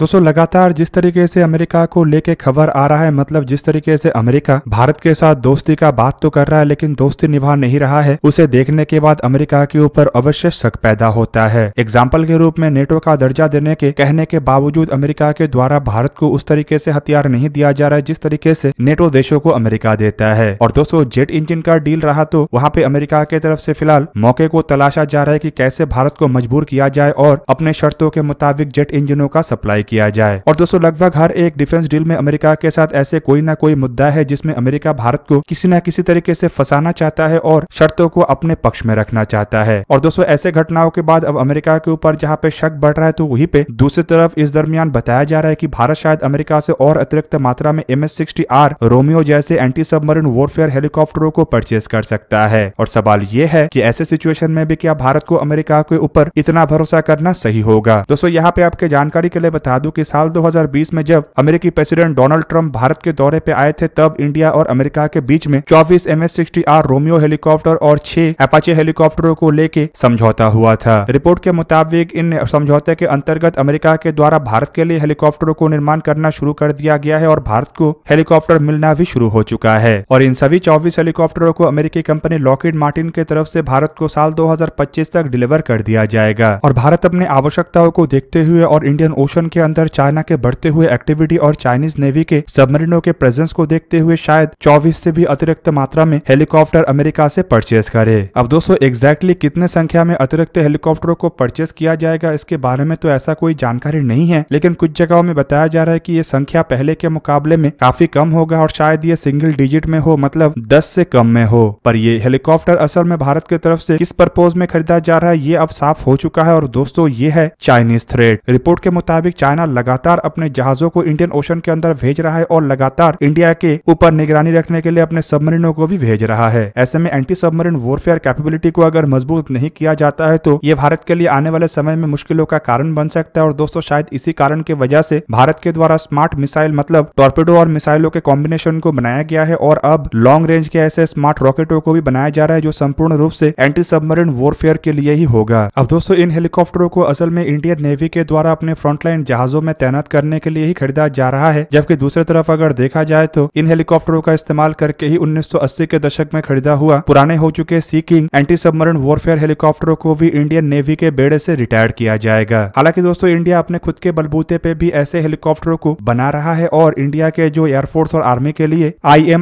दोस्तों लगातार जिस तरीके से अमेरिका को लेके खबर आ रहा है मतलब जिस तरीके से अमेरिका भारत के साथ दोस्ती का बात तो कर रहा है लेकिन दोस्ती निभा नहीं रहा है उसे देखने के बाद अमेरिका के ऊपर अवश्य शक पैदा होता है एग्जाम्पल के रूप में नेटो का दर्जा देने के कहने के बावजूद अमेरिका के द्वारा भारत को उस तरीके से हथियार नहीं दिया जा रहा है जिस तरीके से नेटो देशों को अमेरिका देता है और दोस्तों जेट इंजिन का डील रहा तो वहाँ पे अमेरिका के तरफ से फिलहाल मौके को तलाशा जा रहा है की कैसे भारत को मजबूर किया जाए और अपने शर्तों के मुताबिक जेट इंजिनों का सप्लाई किया जाए और दोस्तों लगभग हर एक डिफेंस डील में अमेरिका के साथ ऐसे कोई ना कोई मुद्दा है जिसमें अमेरिका भारत को किसी न किसी तरीके से फंसाना चाहता है और शर्तों को अपने पक्ष में रखना चाहता है और दोस्तों ऐसे घटनाओं के बाद अब अमेरिका के ऊपर जहाँ पे शक बढ़ रहा है तो वही पे दूसरी तरफ इस दरमियान बताया जा रहा है की भारत शायद अमेरिका से और अतिरिक्त मात्रा में M S sixty R Romeo जैसे एंटी सबमरीन वॉरफेयर हेलीकॉप्टरों को परचेज कर सकता है और सवाल ये है कि ऐसे सिचुएशन में भी क्या भारत को अमेरिका के ऊपर इतना भरोसा करना सही होगा दोस्तों यहाँ पे आपके जानकारी के लिए बता दूं की साल 2020 में जब अमेरिकी प्रेसिडेंट डोनाल्ड ट्रंप भारत के दौरे पे आए थे तब इंडिया और अमेरिका के बीच में 24 एम एस रोमियो हेलीकॉप्टर और 6 अपाचे हेलीकॉप्टरों को लेके समझौता हुआ था रिपोर्ट के मुताबिक इन समझौते के अंतर्गत अमेरिका के द्वारा भारत के लिए हेलीकॉप्टरों को निर्माण करना शुरू कर दिया गया है और भारत को हेलीकॉप्टर मिलना भी शुरू हो चुका है और इन सभी चौबीस हेलीकॉप्टरों को अमेरिकी कंपनी लॉकेट मार्टिन के तरफ ऐसी भारत को साल दो तक डिलीवर कर दिया जाएगा और भारत अपने आवश्यकताओं को देखते हुए और इंडियन ओशन के अंदर चाइना के बढ़ते हुए एक्टिविटी और चाइनीज नेवी के सबमरीनों के प्रेजेंस को देखते हुए शायद चौबीस ऐसी भी अतिरिक्त मात्रा में हेलीकॉप्टर अमेरिका ऐसी परचेज करे अब दोस्तों एग्जैक्टली कितने संख्या में अतिरिक्त हेलीकॉप्टरों को परचेज किया जाएगा इसके बारे में तो ऐसा कोई जानकारी नहीं है लेकिन कुछ जगहों में बताया जा रहा है की ये संख्या पहले के मुकाबले में काफी कम होगा और शायद ये सिंगल डिजिट में हो मतलब दस से कम में हो पर ये हेलीकॉप्टर असल में भारत की तरफ से किस परपोज में खरीदा जा रहा है ये अब साफ हो चुका है और दोस्तों ये है चाइनीज थ्रेड रिपोर्ट के मुताबिक चाइना चाइना लगातार अपने जहाजों को इंडियन ओशन के अंदर भेज रहा है और लगातार इंडिया के ऊपर निगरानी रखने के लिए अपने सबमरीनों को भी भेज रहा है ऐसे में एंटी सबमरीन वॉरफेयर कैपेबिलिटी को अगर मजबूत नहीं किया जाता है तो ये भारत के लिए आने वाले समय में मुश्किलों का कारण बन सकता है और दोस्तों शायद इसी कारण की वजह ऐसी भारत के द्वारा स्मार्ट मिसाइल मतलब टॉर्पेडो और मिसाइलों के कॉम्बिनेशन को बनाया गया है और अब लॉन्ग रेंज के ऐसे स्मार्ट रॉकेटों को भी बनाया जा रहा है जो संपूर्ण रूप से एंटी सबमरीन वॉरफेयर के लिए ही होगा अब दोस्तों इन हेलीकॉप्टरों को असल में इंडियन नेवी के द्वारा अपने फ्रंटलाइन जहाज जहाजों में तैनात करने के लिए ही खरीदा जा रहा है जबकि दूसरी तरफ अगर देखा जाए तो इन हेलीकॉप्टरों का इस्तेमाल करके ही 1980 के दशक में खरीदा हुआ पुराने हो चुके Sea King anti submarine warfare हेलीकॉप्टरों को भी इंडियन नेवी के बेड़े ऐसी रिटायर किया जाएगा हालांकि दोस्तों इंडिया अपने खुद के बलबूते पे भी ऐसे हेलीकॉप्टरों को बना रहा है और इंडिया के जो एयरफोर्स और आर्मी के लिए आई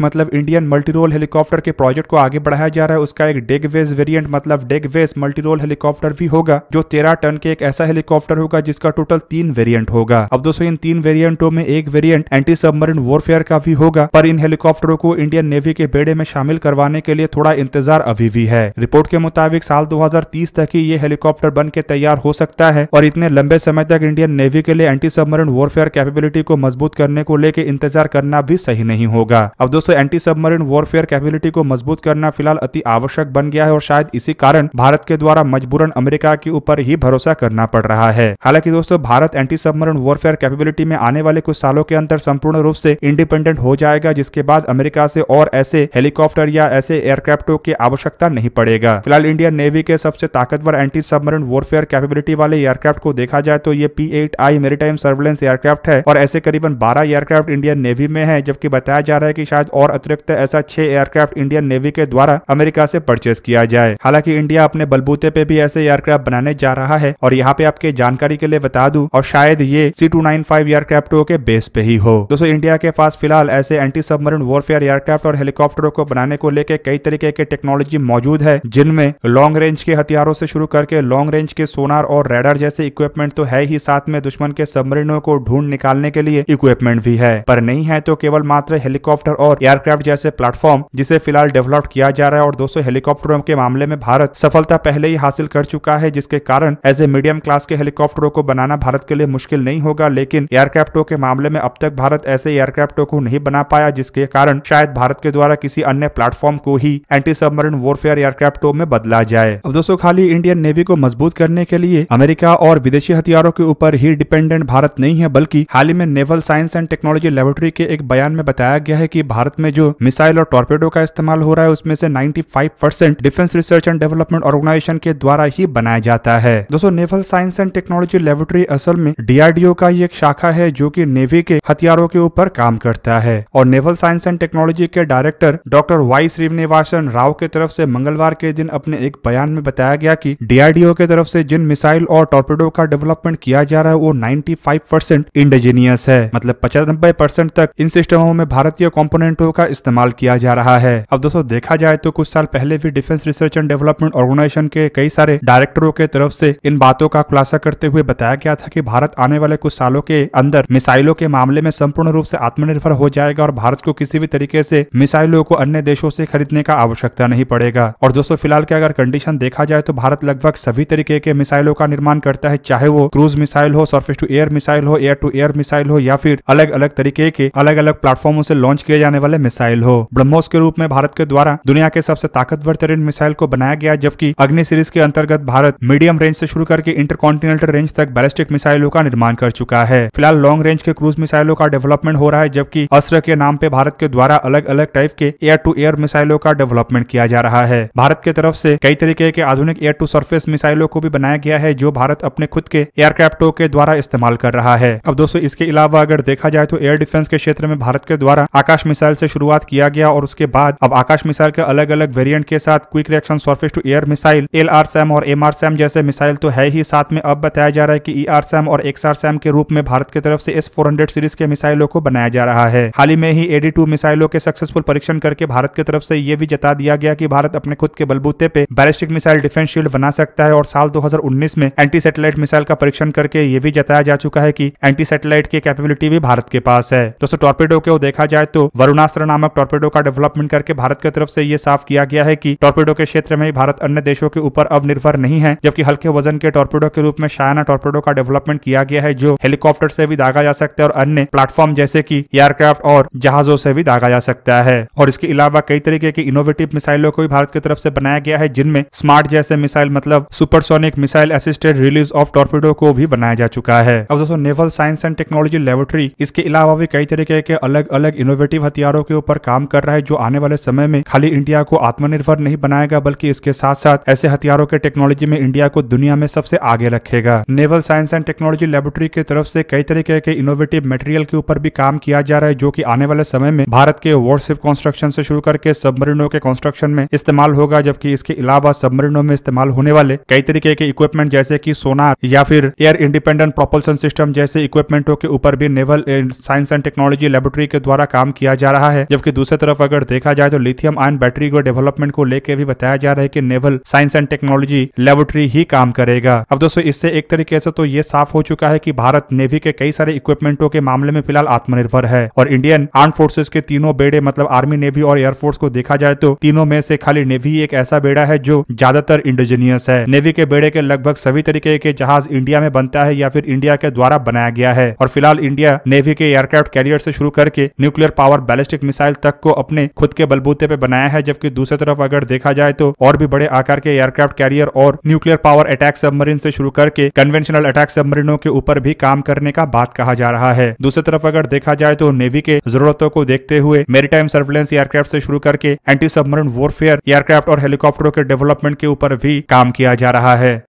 मतलब इंडियन मल्टीरोल हेलीकॉप्टर के प्रोजेक्ट को आगे बढ़ाया जा रहा है उसका एक डेग वेज वेरियंट मतलब डेग वेज मल्टीरोल हेलीकॉप्टर भी होगा जो तेरह टन के एक ऐसा हेलीकॉप्टर होगा जिसका टोटल तीन वेरियंट होगा अब दोस्तों इन तीन वेरियंटों में एक वेरियंट एंटी सबमरीन वॉरफेयर का भी होगा पर इन हेलीकॉप्टरों को इंडियन नेवी के बेड़े में शामिल करवाने के लिए थोड़ा इंतजार अभी भी है रिपोर्ट के मुताबिक साल 2030 तक ही ये हेलीकॉप्टर बन के तैयार हो सकता है और इतने लंबे समय तक इंडियन नेवी के लिए एंटी सबमरीन वॉरफेयर कैपेबिलिटी को मजबूत करने को लेकर इंतजार करना भी सही नहीं होगा अब दोस्तों एंटी सबमरीन वॉरफेयर कैपेबिलिटी को मजबूत करना फिलहाल अति आवश्यक बन गया है और शायद इसी कारण भारत के द्वारा मजबूरन अमेरिका के ऊपर ही भरोसा करना पड़ रहा है हालांकि दोस्तों Bharat anti submarine warfare capability में आने वाले कुछ सालों के अंदर संपूर्ण रूप से इंडिपेंडेंट हो जाएगा जिसके बाद अमेरिका से और ऐसे हेलीकॉप्टर या ऐसे एयरक्राफ्टों की आवश्यकता नहीं पड़ेगा फिलहाल इंडियन नेवी के सबसे ताकतवर एंटी सबमरीन वॉरफेयर कैपेबिलिटी वाले एयरक्राफ्ट को देखा जाए तो ये P eight I maritime surveillance aircraft है और ऐसे करीबन बारह एयरक्राफ्ट इंडियन नेवी में है जबकि बताया जा रहा है की शायद और अतिरिक्त ऐसा छह एयरक्राफ्ट इंडियन नेवी के द्वारा अमेरिका से परचेज किया जाए हालांकि इंडिया अपने बलबूते पे भी ऐसे एयरक्राफ्ट बनाने जा रहा है और यहाँ पे आपके जानकारी के लिए बता दू और शायद ये सी टू नाइन फाइव एयरक्राफ्टों के बेस पे ही हो दोस्तों इंडिया के पास फिलहाल ऐसे एंटी सबमरीन वॉरफेयर एयरक्राफ्ट और हेलीकॉप्टरों को बनाने को लेकर कई तरीके के टेक्नोलॉजी मौजूद है जिनमें लॉन्ग रेंज के हथियारों से शुरू करके लॉन्ग रेंज के सोनार और रेडर जैसे इक्विपमेंट तो है ही साथ में दुश्मन के सबमरीनों को ढूंढ निकालने के लिए इक्विपमेंट भी है पर नहीं है तो केवल मात्र हेलीकॉप्टर और एयरक्राफ्ट जैसे प्लेटफॉर्म जिसे फिलहाल डेवलप किया जा रहा है और दोस्तों हेलीकॉप्टरों के मामले में भारत सफलता पहले ही हासिल कर चुका है जिसके कारण एज ए मीडियम क्लास के हेलीकॉप्टरों को बनाना भारत उसके लिए मुश्किल नहीं होगा लेकिन एयरक्राफ्टों के मामले में अब तक भारत ऐसे एयरक्राफ्टों को नहीं बना पाया जिसके कारण शायद भारत के द्वारा किसी अन्य प्लेटफॉर्म को ही एंटी सबमरीन वॉरफेयर एयरक्राफ्टों में बदला जाए अब दोस्तों खाली इंडियन नेवी को मजबूत करने के लिए अमेरिका और विदेशी हथियारों के ऊपर ही डिपेंडेंट भारत नहीं है बल्कि हाल ही में naval science and technology laboratory के एक बयान में बताया गया है की भारत में जो मिसाइल और टॉर्पेडो का इस्तेमाल हो रहा है उसमें से ninety percent defence research and development organisation के द्वारा ही बनाया जाता है दोस्तों naval science and technology laboratory असल में डीआरडीओ का ही एक शाखा है जो कि नेवी के हथियारों के ऊपर काम करता है और नेवल साइंस एंड टेक्नोलॉजी के director doctor Y Srinivasan Rao के तरफ से मंगलवार के दिन अपने एक बयान में बताया गया कि डीआरडीओ के तरफ से जिन मिसाइल और टॉर्पेडो का डेवलपमेंट किया जा रहा है वो नाइन्टी परसेंट इंडिजीनियस है मतलब पचानबे परसेंट तक इन सिस्टमों में भारतीय कॉम्पोनेंटों का इस्तेमाल किया जा रहा है अब दोस्तों देखा जाए तो कुछ साल पहले भी defence research and development organisation के कई सारे डायरेक्टरों के तरफ से इन बातों का खुलासा करते हुए बताया गया था की भारत आने वाले कुछ सालों के अंदर मिसाइलों के मामले में संपूर्ण रूप से आत्मनिर्भर हो जाएगा और भारत को किसी भी तरीके से मिसाइलों को अन्य देशों से खरीदने का आवश्यकता नहीं पड़ेगा और दोस्तों फिलहाल के अगर कंडीशन देखा जाए तो भारत लगभग सभी तरीके के मिसाइलों का निर्माण करता है चाहे वो क्रूज मिसाइल हो सर्फेस टू एयर मिसाइल हो एयर टू एयर मिसाइल हो या फिर अलग अलग तरीके के अलग अलग प्लेटफॉर्मों से लॉन्च किए जाने वाले मिसाइल हो ब्रह्मोस के रूप में भारत के द्वारा दुनिया के सबसे ताकतवर तरीन मिसाइल को बनाया गया जबकि अग्नि सीरीज के अंतर्गत भारत मीडियम रेंज से शुरू करके इंटरकॉन्टिनेंटल रेंज तक बैलिस्टिक मिसाइल मिसाइलों का निर्माण कर चुका है फिलहाल लॉन्ग रेंज के क्रूज मिसाइलों का डेवलपमेंट हो रहा है जबकि अस्त्र के नाम पे भारत के द्वारा अलग अलग टाइप के एयर टू एयर मिसाइलों का डेवलपमेंट किया जा रहा है भारत की तरफ से कई तरीके के आधुनिक एयर टू सर्फेस मिसाइलों को भी बनाया गया है जो भारत अपने खुद के एयरक्राफ्टो के द्वारा इस्तेमाल कर रहा है अब दोस्तों इसके अलावा अगर देखा जाए तो एयर डिफेंस के क्षेत्र में भारत के द्वारा आकाश मिसाइल से शुरुआत किया गया और उसके बाद अब आकाश मिसाइल के अलग अलग वेरियंट के साथ quick reaction surface to air missile L और एम जैसे मिसाइल तो है ही साथ में अब बताया जा रहा है की ई e और एक्सआर सैम के रूप में भारत की तरफ से एस फोर सीरीज के मिसाइलों को बनाया जा रहा है हाल ही में ही एडी मिसाइलों के सक्सेसफुल परीक्षण करके भारत की तरफ से यह भी जता दिया गया कि भारत अपने खुद के बलबूते पे बैलिस्टिक मिसाइल डिफेंस शील्ड बना सकता है और साल 2019 में एंटी सैटेलाइट मिसाइल का परीक्षण करके ये भी जताया जा चुका है कि एंटी सैटेलाइट की कैपेबिलिटी भी भारत के पास है दोस्तों टॉर्पेडो को देखा जाए तो वरुणास्त्र नामक टॉर्पेडो का डेवलपमेंट करके भारत की तरफ से ये साफ किया गया है की टॉर्पेडो के क्षेत्र में भारत अन्य देशों के ऊपर अब निर्भर नहीं है जबकि हल्के वजन के टॉर्पेडो के रूप में शायाना टॉर्पेडो का डेवलपमेंट किया गया है जो हेलीकॉप्टर से भी दागा जा सकता है और अन्य प्लेटफॉर्म जैसे की एयरक्राफ्ट और जहाजों से भी दागा जा सकता है और इसके अलावा कई तरीके की इनोवेटिव मिसाइलों को भी भारत की तरफ से बनाया गया है जिनमें स्मार्ट जैसे मिसाइल मतलब supersonic missile assisted release of torpedo को भी बनाया जा चुका है अब दोस्तों naval science and technology laboratory इसके अलावा भी कई तरीके के अलग अलग इनोवेटिव हथियारों के ऊपर काम कर रहा है जो आने वाले समय में खाली इंडिया को आत्मनिर्भर नहीं बनाएगा बल्कि इसके साथ साथ ऐसे हथियारों के टेक्नोलॉजी में इंडिया को दुनिया में सबसे आगे रखेगा naval science and technology technology laboratory के तरफ से कई तरीके के इनोवेटिव मटेरियल के ऊपर भी काम किया जा रहा है जो कि आने वाले समय में भारत के वॉरशिप कंस्ट्रक्शन से शुरू करके सबमरीनों के कंस्ट्रक्शन में इस्तेमाल होगा जबकि इसके अलावा सबमरीनों में इस्तेमाल होने वाले कई तरीके के इक्विपमेंट जैसे की सोनार या फिर एयर इंडिपेंडेंट प्रोपल्सन सिस्टम जैसे इक्विपमेंटों के ऊपर भी naval science and technology laboratory के द्वारा काम किया जा रहा है जबकि दूसरी तरफ अगर देखा जाए तो लिथियम आयन बैटरी के डेवलपमेंट को लेकर भी बताया जा रहा है की naval science and technology laboratory ही काम करेगा अब दोस्तों इससे एक तरीके से तो ये साफ हो हो चुका है कि भारत नेवी के कई सारे इक्विपमेंटों के मामले में फिलहाल आत्मनिर्भर है और इंडियन आर्म फोर्सेस के तीनों बेड़े मतलब आर्मी नेवी और एयरफोर्स को देखा जाए तो तीनों में से खाली नेवी एक ऐसा बेड़ा है जो ज्यादातर इंडिजीनियस है नेवी के बेड़े के लगभग सभी तरीके के जहाज इंडिया में बनता है या फिर इंडिया के द्वारा बनाया गया है और फिलहाल इंडिया नेवी के एयरक्राफ्ट कैरियर से शुरू करके न्यूक्लियर पावर बैलिस्टिक मिसाइल तक को अपने खुद के बलबूते पे बनाया है जबकि दूसरी तरफ अगर देखा जाए तो और भी बड़े आकार के एयरक्राफ्ट कैरियर और न्यूक्लियर पावर अटैक सबमरीन से शुरू करके कन्वेंशनल अटैक सबमरीन सबमरीनों के ऊपर भी काम करने का बात कहा जा रहा है दूसरी तरफ अगर देखा जाए तो नेवी के जरूरतों को देखते हुए मेरी सर्विलेंस एयरक्राफ्ट से शुरू करके एंटी सबमरीन वॉरफेयर एयरक्राफ्ट और हेलीकॉप्टरों के डेवलपमेंट के ऊपर भी काम किया जा रहा है